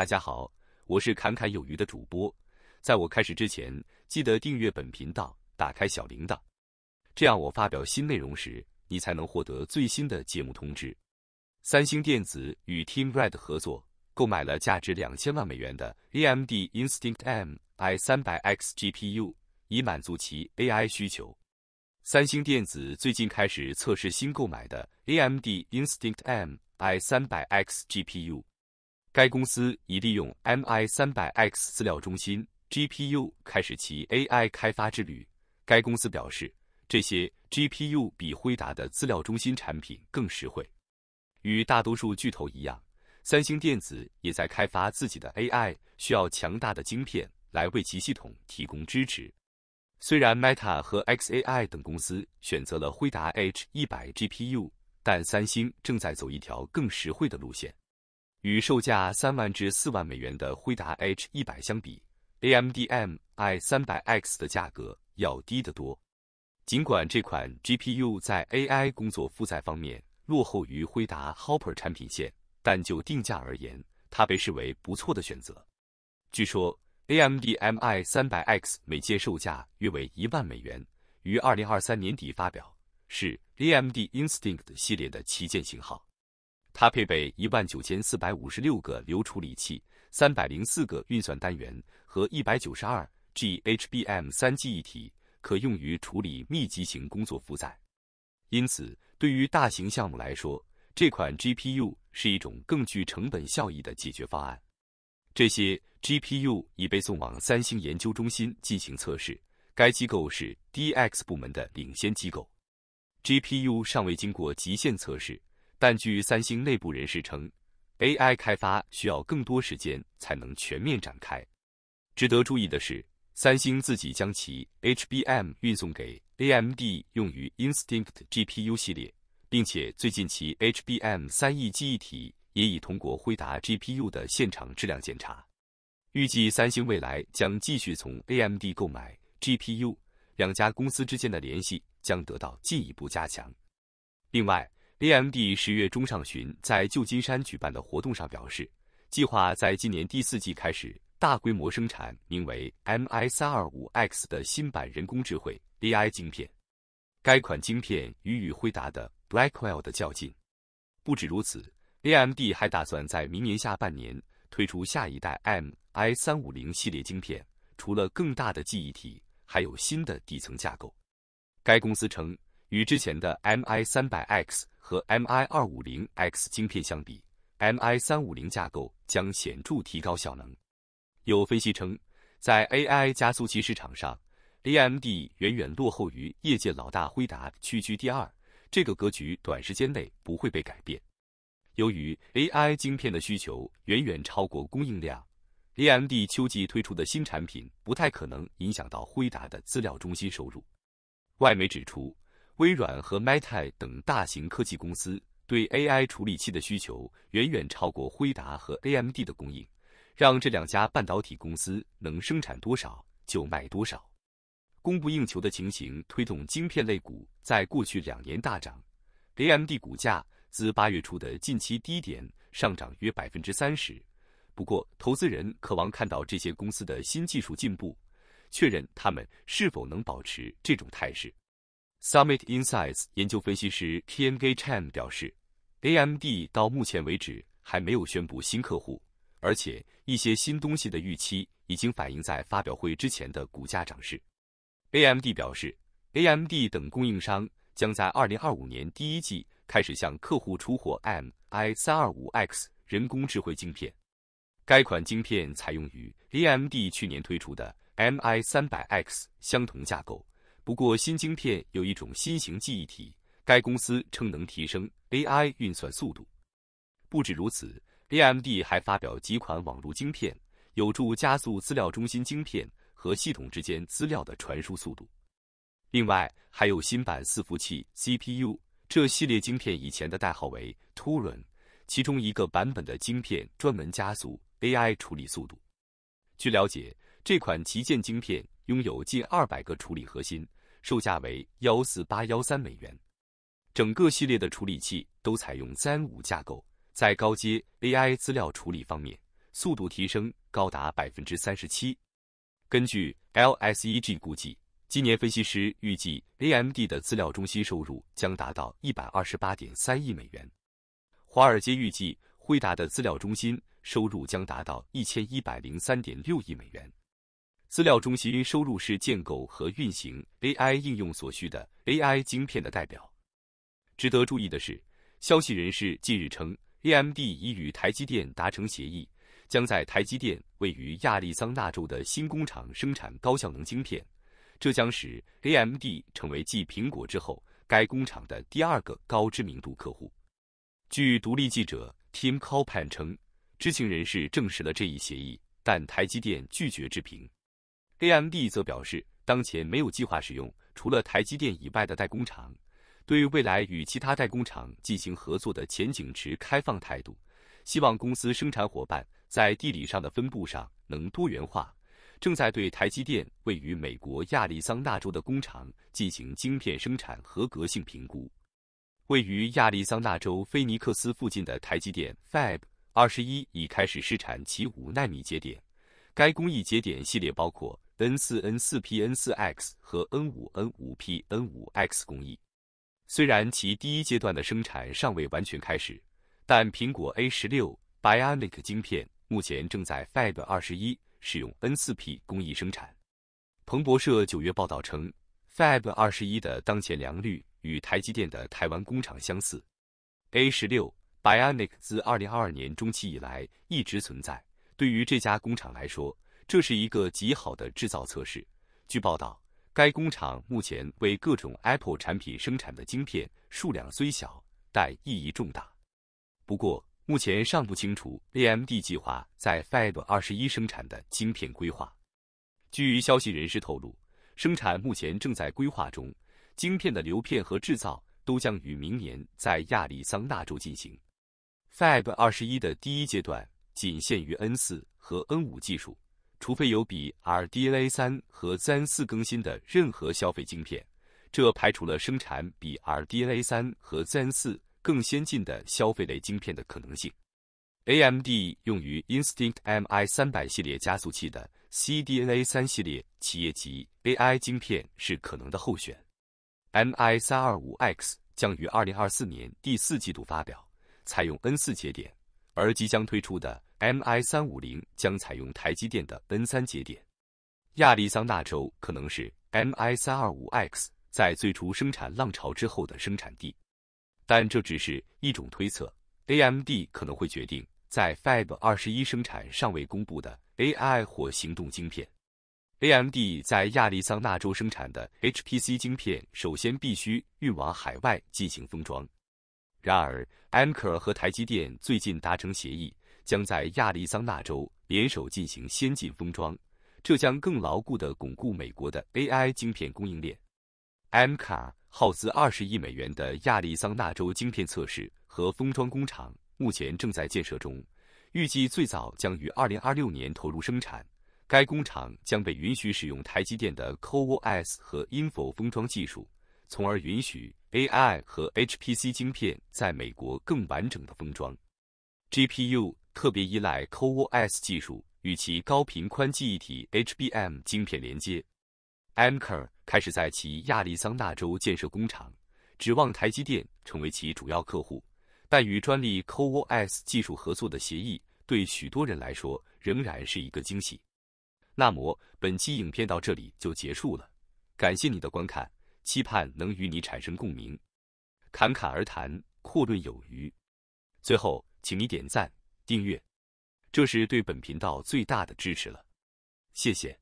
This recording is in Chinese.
大家好，我是侃侃有余的主播。在我开始之前，记得订阅本频道，打开小铃铛，这样我发表新内容时，你才能获得最新的节目通知。三星电子与 Team Red 合作，购买了价值两千万美元的 AMD Instinct MI 三百 X GPU，以满足其 AI 需求。三星电子最近开始测试新购买的 AMD Instinct MI 三百 X GPU。该公司已利用 MI 三百 X 资料中心 GPU 开始其 AI 开发之旅。该公司表示，这些 GPU 比辉达的资料中心产品更实惠。与大多数巨头一样，三星电子也在开发自己的 AI，需要强大的晶片来为其系统提供支持。虽然 Meta 和 XAI 等公司选择了辉达 H 一百 GPU，但三星正在走一条更实惠的路线。与售价三万至四万美元的辉达 H 一百相比，A M D M I 三百 X 的价格要低得多。尽管这款 G P U 在 A I 工作负载方面落后于辉达 Hopper 产品线，但就定价而言，它被视为不错的选择。据说 A M D M I 三百 X 每件售价约为一万美元，于二零二三年底发表，是 A M D Instinct 系列的旗舰型号。它配备一万九千四百五十六个流处理器、三百零四个运算单元和一百九十二 G H B M 三 G 一体，可用于处理密集型工作负载。因此，对于大型项目来说，这款 G P U 是一种更具成本效益的解决方案。这些 G P U 已被送往三星研究中心进行测试，该机构是 D X 部门的领先机构。G P U 尚未经过极限测试。但据三星内部人士称，AI 开发需要更多时间才能全面展开。值得注意的是，三星自己将其 HBM 运送给 AMD 用于 Instinct GPU 系列，并且最近其 HBM 三 E 记忆体也已通过辉达 GPU 的现场质量检查。预计三星未来将继续从 AMD 购买 GPU，两家公司之间的联系将得到进一步加强。另外，AMD 十月中上旬在旧金山举办的活动上表示，计划在今年第四季开始大规模生产名为 MI325X 的新版人工智慧 AI 晶片。该款晶片与与辉达的 Blackwell 的较劲。不止如此，AMD 还打算在明年下半年推出下一代 MI350 系列晶片，除了更大的记忆体，还有新的底层架构。该公司称。与之前的 MI 三百 X 和 MI 二五零 X 芯片相比，MI 三五零架构将显著提高效能。有分析称，在 AI 加速器市场上，AMD 远远落后于业界老大辉达，屈居第二。这个格局短时间内不会被改变。由于 AI 芯片的需求远远超过供应量，AMD 秋季推出的新产品不太可能影响到辉达的资料中心收入。外媒指出。微软和 Meta 等大型科技公司对 AI 处理器的需求远远超过辉达和 AMD 的供应，让这两家半导体公司能生产多少就卖多少。供不应求的情形推动晶片类股在过去两年大涨，AMD 股价自八月初的近期低点上涨约百分之三十。不过，投资人渴望看到这些公司的新技术进步，确认他们是否能保持这种态势。Summit Insights 研究分析师 k e n g a Chan 表示，AMD 到目前为止还没有宣布新客户，而且一些新东西的预期已经反映在发表会之前的股价涨势。AMD 表示，AMD 等供应商将在2025年第一季开始向客户出货 MI325X 人工智慧晶片，该款晶片采用与 AMD 去年推出的 MI300X 相同架构。不过，新晶片有一种新型记忆体，该公司称能提升 AI 运算速度。不止如此，AMD 还发表几款网络晶片，有助加速资料中心晶片和系统之间资料的传输速度。另外，还有新版伺服器 CPU，这系列晶片以前的代号为 Turon，其中一个版本的晶片专门加速 AI 处理速度。据了解，这款旗舰晶片拥有近二百个处理核心。售价为幺四八幺三美元，整个系列的处理器都采用 Zen 五架构，在高阶 AI 资料处理方面，速度提升高达百分之三十七。根据 LSEG 估计，今年分析师预计 AMD 的资料中心收入将达到一百二十八点三亿美元，华尔街预计辉达的资料中心收入将达到一千一百零三点六亿美元。资料中心收入是建构和运行 AI 应用所需的 AI 晶片的代表。值得注意的是，消息人士近日称，AMD 已与台积电达成协议，将在台积电位于亚利桑那州的新工厂生产高效能晶片。这将使 AMD 成为继苹果之后该工厂的第二个高知名度客户。据独立记者 Tim Copan 称，知情人士证实了这一协议，但台积电拒绝置评。AMD 则表示，当前没有计划使用除了台积电以外的代工厂，对未来与其他代工厂进行合作的前景持开放态度。希望公司生产伙伴在地理上的分布上能多元化。正在对台积电位于美国亚利桑那州的工厂进行晶片生产合格性评估。位于亚利桑那州菲尼克斯附近的台积电 Fab 二十一已开始试产其五纳米节点。该工艺节点系列包括。N4、N4P、N4X 和 N5、N5P、N5X 工艺，虽然其第一阶段的生产尚未完全开始，但苹果 A 十六 Bionic 晶片目前正在 Fab 二十一使用 N4P 工艺生产。彭博社九月报道称，Fab 二十一的当前良率与台积电的台湾工厂相似。A 十六 Bionic 自二零二二年中期以来一直存在，对于这家工厂来说。这是一个极好的制造测试。据报道，该工厂目前为各种 Apple 产品生产的晶片数量虽小，但意义重大。不过，目前尚不清楚 AMD 计划在 Fab 二十一生产的晶片规划。据消息人士透露，生产目前正在规划中，晶片的流片和制造都将于明年在亚利桑那州进行。Fab 二十一的第一阶段仅限于 N 四和 N 五技术。除非有比 RDNA 3和 Zen 4更新的任何消费晶片，这排除了生产比 RDNA 3和 Zen 4更先进的消费类晶片的可能性。AMD 用于 Instinct MI 300系列加速器的 CDNA 3系列企业级 AI 晶片是可能的候选。MI 325X 将于2024年第四季度发表，采用 N4 节点，而即将推出的 MI 三五零将采用台积电的 N 三节点，亚利桑那州可能是 MI 三二五 X 在最初生产浪潮之后的生产地，但这只是一种推测。AMD 可能会决定在 Fab 二十一生产尚未公布的 AI 或行动晶片。AMD 在亚利桑那州生产的 HPC 晶片首先必须运往海外进行封装。然而，Anker 和台积电最近达成协议。将在亚利桑那州联手进行先进封装，这将更牢固地巩固美国的 AI 晶片供应链。M Car 耗资二十亿美元的亚利桑那州晶片测试和封装工厂目前正在建设中，预计最早将于二零二六年投入生产。该工厂将被允许使用台积电的 Coos 和 Info 封装技术，从而允许 AI 和 HPC 晶片在美国更完整的封装。GPU。特别依赖 c o o s 技术与其高频宽记忆体 HBM 晶片连接。Amkor 开始在其亚利桑那州建设工厂，指望台积电成为其主要客户，但与专利 c o o s 技术合作的协议对许多人来说仍然是一个惊喜。那么本期影片到这里就结束了，感谢你的观看，期盼能与你产生共鸣。侃侃而谈，阔论有余。最后，请你点赞。订阅，这是对本频道最大的支持了，谢谢。